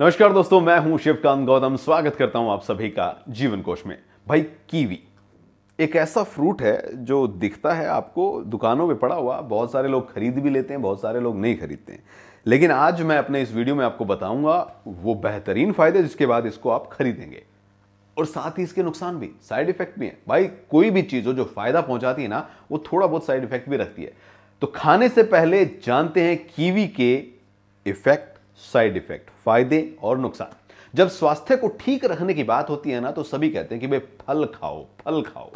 नमस्कार दोस्तों मैं हूं शिवकांत गौतम स्वागत करता हूं आप सभी का जीवन कोश में भाई कीवी एक ऐसा फ्रूट है जो दिखता है आपको दुकानों पे पड़ा हुआ बहुत सारे लोग खरीद भी लेते हैं बहुत सारे लोग नहीं खरीदते हैं लेकिन आज मैं अपने इस वीडियो में आपको बताऊंगा वो बेहतरीन फायदे जिसके बाद इसको आप खरीदेंगे और साथ ही इसके नुकसान भी साइड इफेक्ट भी हैं भाई कोई भी चीज़ हो जो फायदा पहुंचाती है ना वो थोड़ा बहुत साइड इफेक्ट भी रखती है तो खाने से पहले जानते हैं कीवी के इफेक्ट साइड इफेक्ट फायदे और नुकसान जब स्वास्थ्य को ठीक रखने की बात होती है ना तो सभी कहते हैं कि भाई फल खाओ फल खाओ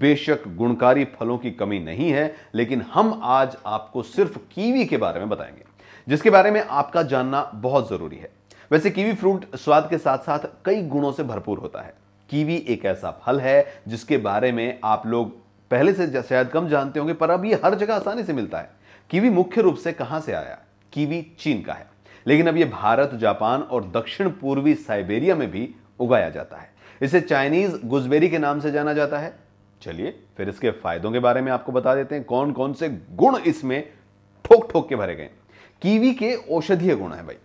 बेशक गुणकारी फलों की कमी नहीं है लेकिन हम आज आपको सिर्फ कीवी के बारे में बताएंगे जिसके बारे में आपका जानना बहुत जरूरी है वैसे कीवी फ्रूट स्वाद के साथ साथ कई गुणों से भरपूर होता है कीवी एक ऐसा फल है जिसके बारे में आप लोग पहले से शायद कम जानते होंगे पर अब ये हर जगह आसानी से मिलता है कीवी मुख्य रूप से कहां से आया कीवी चीन का है लेकिन अब ये भारत जापान और दक्षिण पूर्वी साइबेरिया में भी उगाया जाता है इसे चाइनीज गुजबेरी के नाम से जाना जाता है चलिए फिर इसके फायदों के बारे में आपको बता देते हैं कौन कौन से गुण इसमें ठोक ठोक के भरे गए कीवी के औषधीय गुण है भाई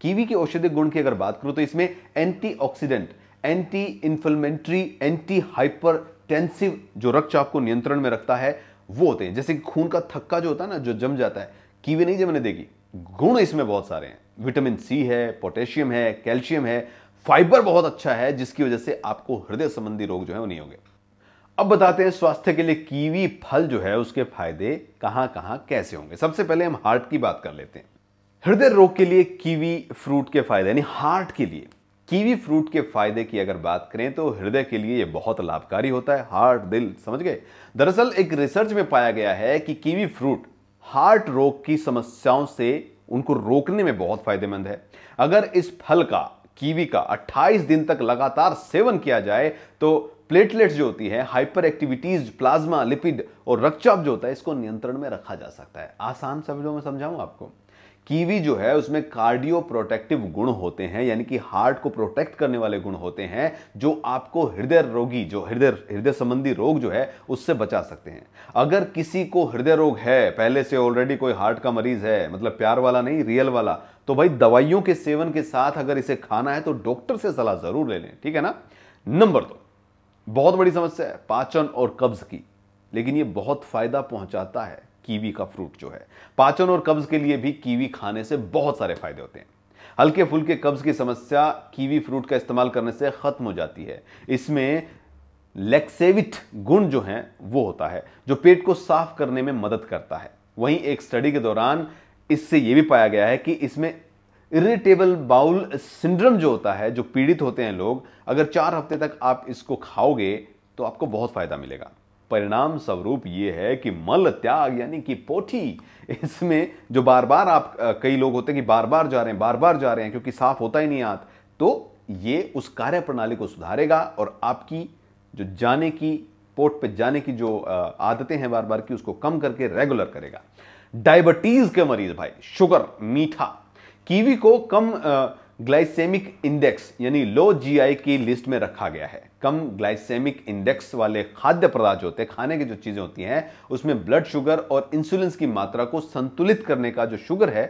कीवी के औषधीय गुण की अगर बात करूं तो इसमें antioxidant anti inflammatory anti hypertensive जो रक्तचाप को नियंत्रण में रखता है वो होते हैं जैसे खून का थक्का जो होता है ना जो जम जाता है कीवी नहीं जमने देगी गुण इसमें बहुत सारे हैं विटामिन सी है पोटेशियम है कैल्शियम है फाइबर बहुत अच्छा है जिसकी वजह से आपको हृदय संबंधी रोग जो है वो नहीं होंगे अब बताते हैं स्वास्थ्य के लिए कीवी फल जो है उसके फायदे कहां कहां कैसे होंगे सबसे पहले हम हार्ट की बात कर लेते हैं हृदय रोग के लिए कीवी फ्रूट के फायदे यानी हार्ट के लिए कीवी फ्रूट के फायदे की अगर बात करें तो हृदय के लिए यह बहुत लाभकारी होता है हार्ट दिल समझ गए दरअसल एक रिसर्च में पाया गया है कि कीवी फ्रूट हार्ट रोग की समस्याओं से उनको रोकने में बहुत फायदेमंद है अगर इस फल का कीवी का 28 दिन तक लगातार सेवन किया जाए तो प्लेटलेट्स जो होती है हाइपर एक्टिविटीज प्लाज्मा लिपिड और रक्तचाप जो होता है इसको नियंत्रण में रखा जा सकता है आसान शब्दों में समझाऊं आपको कीवी जो है उसमें कार्डियो प्रोटेक्टिव गुण होते हैं यानी कि हार्ट को प्रोटेक्ट करने वाले गुण होते हैं जो आपको हृदय रोगी जो हृदय हृदय संबंधी रोग जो है उससे बचा सकते हैं अगर किसी को हृदय रोग है पहले से ऑलरेडी कोई हार्ट का मरीज है मतलब प्यार वाला नहीं रियल वाला तो भाई दवाइयों के सेवन के साथ अगर इसे खाना है तो डॉक्टर से सलाह जरूर ले लें ठीक है ना नंबर दो बहुत बड़ी समस्या है पाचन और कब्ज की लेकिन यह बहुत फायदा पहुंचाता है कीवी का फ्रूट जो है पाचन और कब्ज के लिए भी कीवी खाने से बहुत सारे फायदे होते हैं हल्के फुल्के कब्ज की समस्या कीवी फ्रूट का इस्तेमाल करने से खत्म हो जाती है इसमें लेक्सेविट गुण जो है वो होता है जो पेट को साफ करने में मदद करता है वहीं एक स्टडी के दौरान इससे यह भी पाया गया है कि इसमें इरिटेबल बाउल सिंड्रम जो होता है जो पीड़ित होते हैं लोग अगर चार हफ्ते तक आप इसको खाओगे तो आपको बहुत फायदा मिलेगा परिणाम स्वरूप ये है कि मल त्याग यानी कि पोथी इसमें जो बार बार आप कई लोग होते हैं कि बार बार जा रहे हैं बार बार जा रहे हैं क्योंकि साफ होता ही नहीं आत तो ये उस कार्य प्रणाली को सुधारेगा और आपकी जो जाने की पोट पे जाने की जो आदतें हैं बार बार की उसको कम करके रेगुलर करेगा डायबिटीज के मरीज भाई शुगर मीठा कीवी को कम ग्लाइसेमिक इंडेक्स यानी लो जीआई की लिस्ट में रखा गया है कम ग्लाइसेमिक इंडेक्स वाले खाद्य पदार्थ होते हैं खाने की जो चीज़ें होती हैं उसमें ब्लड शुगर और इंसुलिन की मात्रा को संतुलित करने का जो शुगर है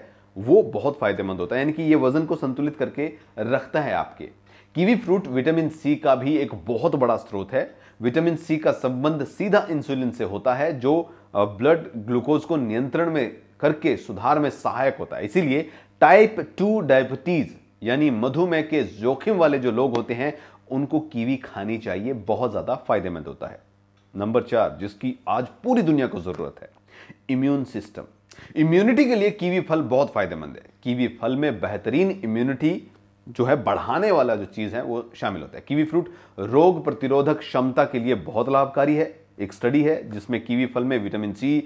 वो बहुत फायदेमंद होता है यानी कि ये वजन को संतुलित करके रखता है आपके कीवी फ्रूट विटामिन सी का भी एक बहुत बड़ा स्रोत है विटामिन सी का संबंध सीधा इंसुलिन से होता है जो ब्लड ग्लूकोज को नियंत्रण में करके सुधार में सहायक होता है इसीलिए टाइप टू डायबिटीज यानी मधुमेह के जोखिम वाले जो लोग होते हैं उनको कीवी खानी चाहिए बहुत ज़्यादा फायदेमंद होता है नंबर चार जिसकी आज पूरी दुनिया को ज़रूरत है इम्यून सिस्टम इम्यूनिटी के लिए कीवी फल बहुत फायदेमंद है कीवी फल में बेहतरीन इम्यूनिटी जो है बढ़ाने वाला जो चीज़ है वो शामिल होता है कीवी फ्रूट रोग प्रतिरोधक क्षमता के लिए बहुत लाभकारी है एक स्टडी है जिसमें कीवी फल में विटामिन सी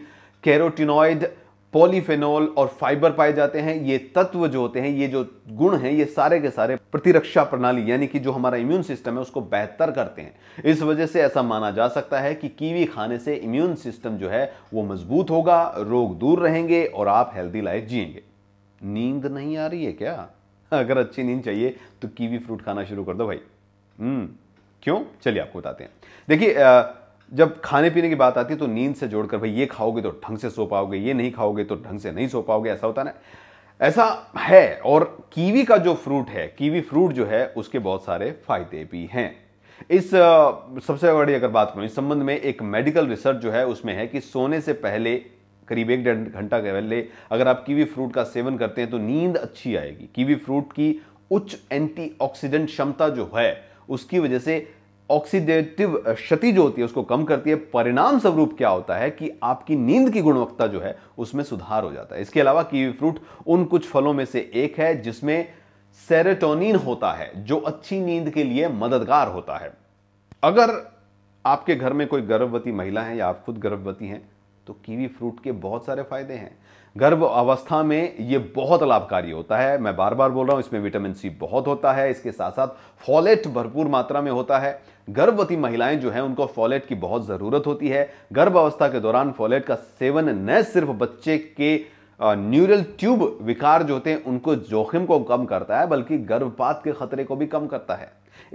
कैरोटिनॉइड पॉलीफेनोल और फाइबर पाए जाते हैं ये तत्व जो होते हैं ये जो गुण हैं ये सारे के सारे प्रतिरक्षा प्रणाली यानी कि जो हमारा इम्यून सिस्टम है उसको बेहतर करते हैं इस वजह से ऐसा माना जा सकता है कि कीवी खाने से इम्यून सिस्टम जो है वो मजबूत होगा रोग दूर रहेंगे और आप हेल्दी लाइफ जियेंगे नींद नहीं आ रही है क्या अगर अच्छी नींद चाहिए तो कीवी फ्रूट खाना शुरू कर दो भाई हम्म क्यों चलिए आपको बताते हैं देखिए जब खाने पीने की बात आती है तो नींद से जोड़कर भाई ये खाओगे तो ढंग से सो पाओगे ये नहीं खाओगे तो ढंग से नहीं सो पाओगे ऐसा होता ना ऐसा है और कीवी का जो फ्रूट है कीवी फ्रूट जो है उसके बहुत सारे फायदे भी हैं इस सबसे बड़ी अगर बात करूं इस संबंध में एक मेडिकल रिसर्च जो है उसमें है कि सोने से पहले करीब एक डेढ़ घंटा के पहले अगर आप कीवी फ्रूट का सेवन करते हैं तो नींद अच्छी आएगी कीवी फ्रूट की उच्च एंटीऑक्सीडेंट क्षमता जो है उसकी वजह से ऑक्सीडेटिव क्षति जो होती है उसको कम करती है परिणाम स्वरूप क्या होता है कि आपकी नींद की गुणवत्ता जो है उसमें सुधार हो जाता है इसके अलावा कीवी फ्रूट उन कुछ फलों में से एक है जिसमें सेरेटोनिन होता है जो अच्छी नींद के लिए मददगार होता है अगर आपके घर में कोई गर्भवती महिला है या आप खुद गर्भवती हैं तो कीवी फ्रूट के बहुत सारे फायदे हैं गर्भ अवस्था में ये बहुत लाभकारी होता है मैं बार बार बोल रहा हूँ इसमें विटामिन सी बहुत होता है इसके साथ साथ फॉलेट भरपूर मात्रा में होता है गर्भवती महिलाएं जो हैं उनको फॉलेट की बहुत ज़रूरत होती है गर्भ अवस्था के दौरान फॉलेट का सेवन न सिर्फ बच्चे के न्यूरल ट्यूब विकार जो होते हैं उनको जोखिम को कम करता है बल्कि गर्भपात के खतरे को भी कम करता है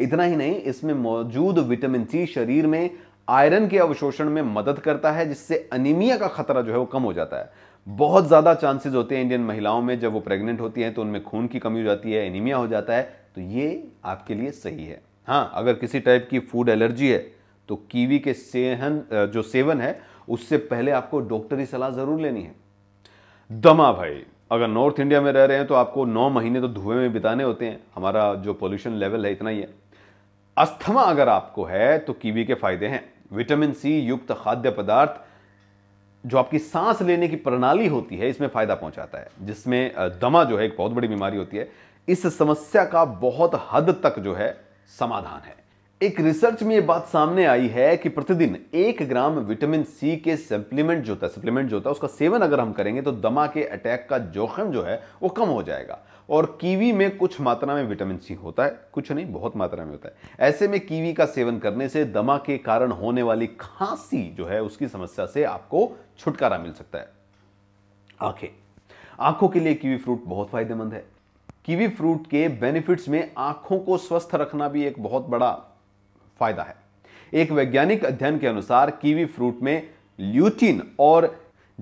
इतना ही नहीं इसमें मौजूद विटामिन सी शरीर में आयरन के अवशोषण में मदद करता है जिससे अनिमिया का खतरा जो है वो कम हो जाता है बहुत ज़्यादा चांसेस होते हैं इंडियन महिलाओं में जब वो प्रेग्नेंट होती हैं तो उनमें खून की कमी हो जाती है एनीमिया हो जाता है तो ये आपके लिए सही है हाँ अगर किसी टाइप की फूड एलर्जी है तो कीवी के सेहन जो सेवन है उससे पहले आपको डॉक्टरी सलाह ज़रूर लेनी है दमा भाई अगर नॉर्थ इंडिया में रह रहे हैं तो आपको नौ महीने तो धुएं में बिताने होते हैं हमारा जो पोल्यूशन लेवल है इतना ही है अस्थमा अगर आपको है तो कीवी के फायदे हैं विटामिन सी युक्त खाद्य पदार्थ जो आपकी सांस लेने की प्रणाली होती है इसमें फायदा पहुंचाता है जिसमें दमा जो है एक बहुत बड़ी बीमारी होती है इस समस्या का बहुत हद तक जो है समाधान है एक रिसर्च में ये बात सामने आई है कि प्रतिदिन एक ग्राम विटामिन सी के सप्लीमेंट जो होता है सप्लीमेंट जो होता है उसका सेवन अगर हम करेंगे तो दमा के अटैक का जोखिम जो है वो कम हो जाएगा और कीवी में कुछ मात्रा में विटामिन सी होता है कुछ नहीं बहुत मात्रा में होता है ऐसे में कीवी का सेवन करने से दमा के कारण होने वाली खांसी जो है उसकी समस्या से आपको छुटकारा मिल सकता है आंखें आंखों के लिए कीवी फ्रूट बहुत फायदेमंद है कीवी फ्रूट के बेनिफिट्स में आंखों को स्वस्थ रखना भी एक बहुत बड़ा फायदा है एक वैज्ञानिक अध्ययन के अनुसार कीवी फ्रूट में ल्यूटिन और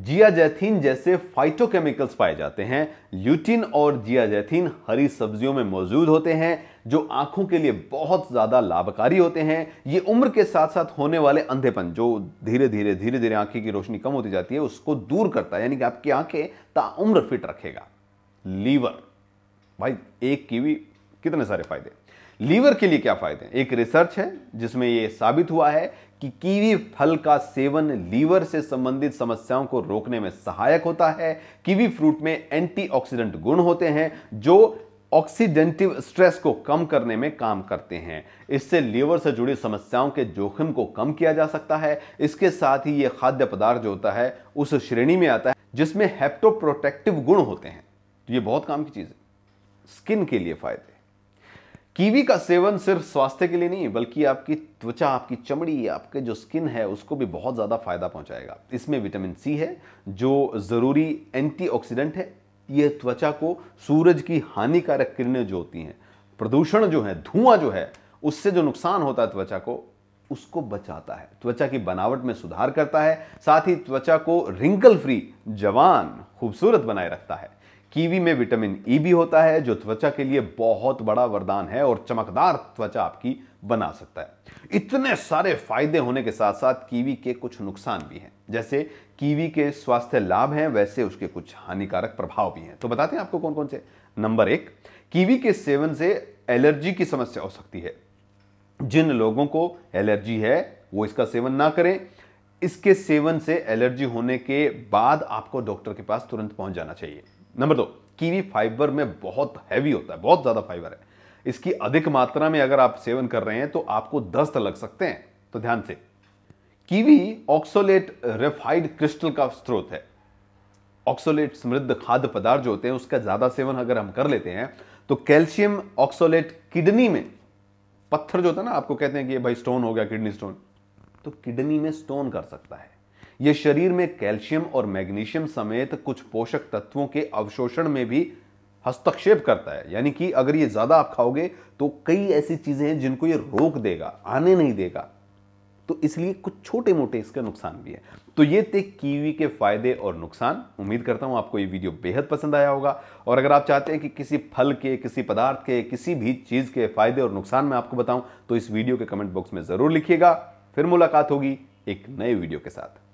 जियाजैथिन जैसे फाइटोकेमिकल्स पाए जाते हैं ल्यूटिन और जियाजैथिन हरी सब्जियों में मौजूद होते हैं जो आंखों के लिए बहुत ज़्यादा लाभकारी होते हैं ये उम्र के साथ साथ होने वाले अंधेपन जो धीरे धीरे धीरे धीरे आंखें की रोशनी कम होती जाती है उसको दूर करता है यानी कि आपकी आंखें ताउम्र फिट रखेगा लीवर भाई एक कीवी कितने सारे फायदे लीवर के लिए क्या फायदे हैं एक रिसर्च है जिसमें यह साबित हुआ है कि कीवी फल का सेवन लीवर से संबंधित समस्याओं को रोकने में सहायक होता है कीवी फ्रूट में एंटीऑक्सीडेंट गुण होते हैं जो ऑक्सीडेंटिव स्ट्रेस को कम करने में काम करते हैं इससे लीवर से जुड़ी समस्याओं के जोखिम को कम किया जा सकता है इसके साथ ही ये खाद्य पदार्थ जो होता है उस श्रेणी में आता है जिसमें हेप्टोप्रोटेक्टिव गुण होते हैं तो ये बहुत काम की चीज़ है स्किन के लिए फायदे कीवी का सेवन सिर्फ स्वास्थ्य के लिए नहीं बल्कि आपकी त्वचा आपकी चमड़ी आपके जो स्किन है उसको भी बहुत ज़्यादा फायदा पहुंचाएगा इसमें विटामिन सी है जो ज़रूरी एंटीऑक्सीडेंट है यह त्वचा को सूरज की हानिकारक किरणें जो होती हैं प्रदूषण जो है धुआं जो है उससे जो नुकसान होता है त्वचा को उसको बचाता है त्वचा की बनावट में सुधार करता है साथ ही त्वचा को रिंकल फ्री जवान खूबसूरत बनाए रखता है कीवी में विटामिन ई e भी होता है जो त्वचा के लिए बहुत बड़ा वरदान है और चमकदार त्वचा आपकी बना सकता है इतने सारे फायदे होने के साथ साथ कीवी के कुछ नुकसान भी हैं जैसे कीवी के स्वास्थ्य लाभ हैं वैसे उसके कुछ हानिकारक प्रभाव भी हैं तो बताते हैं आपको कौन कौन से नंबर एक कीवी के सेवन से एलर्जी की समस्या हो सकती है जिन लोगों को एलर्जी है वो इसका सेवन ना करें इसके सेवन से एलर्जी होने के बाद आपको डॉक्टर के पास तुरंत पहुंच जाना चाहिए नंबर दो कीवी फाइबर में बहुत हैवी होता है बहुत ज़्यादा फाइबर है इसकी अधिक मात्रा में अगर आप सेवन कर रहे हैं तो आपको दस्त लग सकते हैं तो ध्यान से कीवी ऑक्सोलेट रेफाइड क्रिस्टल का स्रोत है ऑक्सोलेट समृद्ध खाद्य पदार्थ जो होते हैं उसका ज़्यादा सेवन अगर हम कर लेते हैं तो कैल्शियम ऑक्सोलेट किडनी में पत्थर जो होता है ना आपको कहते हैं कि भाई स्टोन हो गया किडनी स्टोन तो किडनी में स्टोन कर सकता है ये शरीर में कैल्शियम और मैग्नीशियम समेत कुछ पोषक तत्वों के अवशोषण में भी हस्तक्षेप करता है यानी कि अगर ये ज्यादा आप खाओगे तो कई ऐसी चीजें हैं जिनको ये रोक देगा आने नहीं देगा तो इसलिए कुछ छोटे मोटे इसका नुकसान भी है तो ये थे कीवी के फायदे और नुकसान उम्मीद करता हूं आपको ये वीडियो बेहद पसंद आया होगा और अगर आप चाहते हैं कि किसी फल के किसी पदार्थ के किसी भी चीज के फायदे और नुकसान मैं आपको बताऊं तो इस वीडियो के कमेंट बॉक्स में जरूर लिखिएगा फिर मुलाकात होगी एक नए वीडियो के साथ